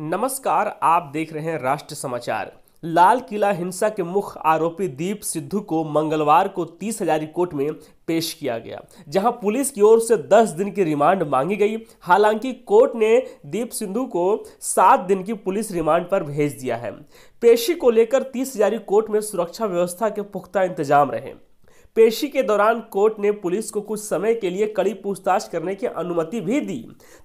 नमस्कार आप देख रहे हैं राष्ट्र समाचार लाल किला हिंसा के मुख्य आरोपी दीप सिद्धू को मंगलवार को तीस हजारी कोर्ट में पेश किया गया जहां पुलिस की ओर से 10 दिन की रिमांड मांगी गई हालांकि कोर्ट ने दीप सिंधु को सात दिन की पुलिस रिमांड पर भेज दिया है पेशी को लेकर तीस हजारी कोर्ट में सुरक्षा व्यवस्था के पुख्ता इंतजाम रहे पेशी के दौरान कोर्ट ने पुलिस को कुछ समय के लिए कड़ी पूछताछ करने की अनुमति भी दी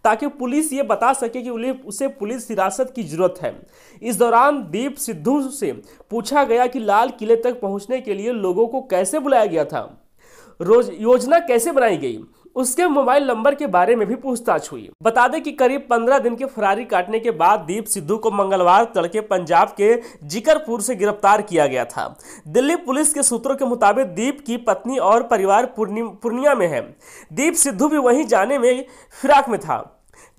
ताकि पुलिस ये बता सके कि उसे पुलिस हिरासत की जरूरत है इस दौरान दीप सिद्धू से पूछा गया कि लाल किले तक पहुंचने के लिए लोगों को कैसे बुलाया गया था रोज योजना कैसे बनाई गई उसके मोबाइल नंबर के बारे में भी पूछताछ हुई बता दें कि करीब पंद्रह दिन के फरारी काटने के बाद दीप सिद्धू को मंगलवार तड़के पंजाब के जिकरपुर से गिरफ्तार किया गया था दिल्ली पुलिस के सूत्रों के मुताबिक दीप की पत्नी और परिवार पूर्णिया में है दीप सिद्धू भी वहीं जाने में फिराक में था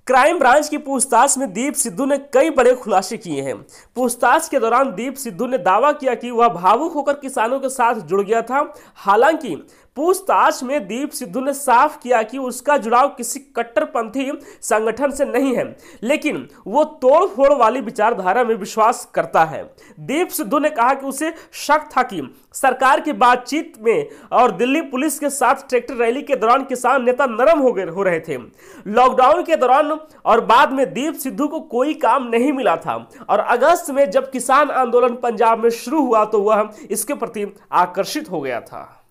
क्राइम ब्रांच की पूछताछ में दीप सिद्धू ने कई बड़े खुलासे किए हैं पूछताछ के दौरान दीप सिद्धू ने दावा किया कि वह भावुक होकर किसानों के साथ जुड़ गया था हालांकि पूछताछ में दीप सिद्धू ने साफ किया कि उसका जुड़ाव किसी कट्टरपंथी संगठन से नहीं है लेकिन वो तोड़फोड़ वाली विचारधारा में विश्वास करता है दीप सिद्धू ने कहा कि उसे शक था कि सरकार की बातचीत में और दिल्ली पुलिस के साथ ट्रैक्टर रैली के दौरान किसान नेता नरम हो गए हो रहे थे लॉकडाउन के दौरान और बाद में दीप सिद्धू को कोई काम नहीं मिला था और अगस्त में जब किसान आंदोलन पंजाब में शुरू हुआ तो वह इसके प्रति आकर्षित हो गया था